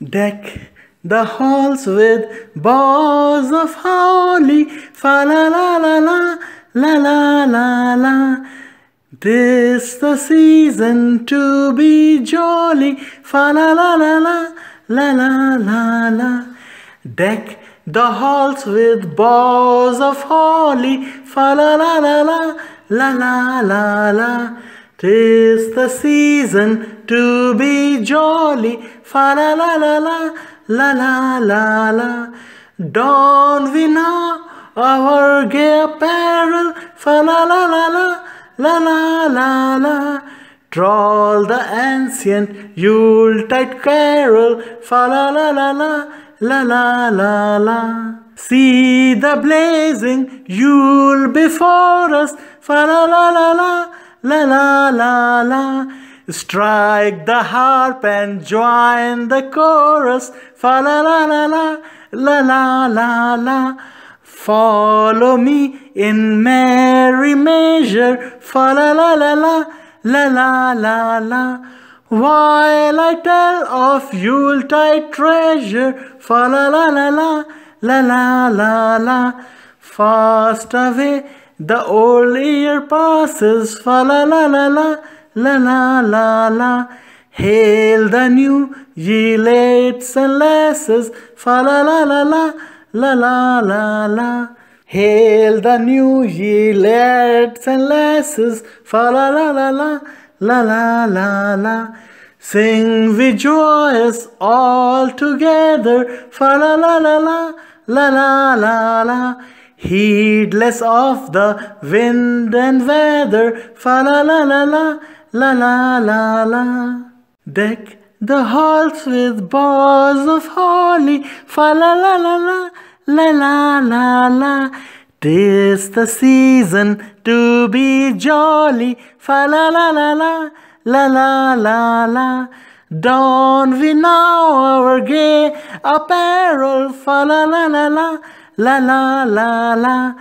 Deck the halls with balls of holly, fa la la la la, la la la la. This the season to be jolly, fa la la la la, la la la la. Deck the halls with balls of holly, fa la la la la, la la la la. Tis the season to be jolly, fa la la la la, la la la la. Don we now our gay apparel, fa la la la la, la la la la. Drawl the ancient Yuletide carol, fa la la la la, la la la la. See the blazing Yule before us, fa la la la la la la la la. Strike the harp and join the chorus, fa la la la la, la la la la. Follow me in merry measure, fa la la la la, la la la la. While I tell of Yuletide treasure, fa la la la la, la la la la. Fast away the old year passes, fa la la la la, la la la la. Hail the new ye lads and lasses, fa la la la la, la la la la. Hail the new ye lads and lasses, fa la la la la, la la la la. Sing we joyous all together, fa la la la la, la la la la. Heedless of the wind and weather, fa la la la la, la la la la. Deck the halls with boughs of holly, fa la la la la, la la la la. Tis the season to be jolly, fa la la la la, la la la la. Don we now our gay apparel, fa la la la la. La la la la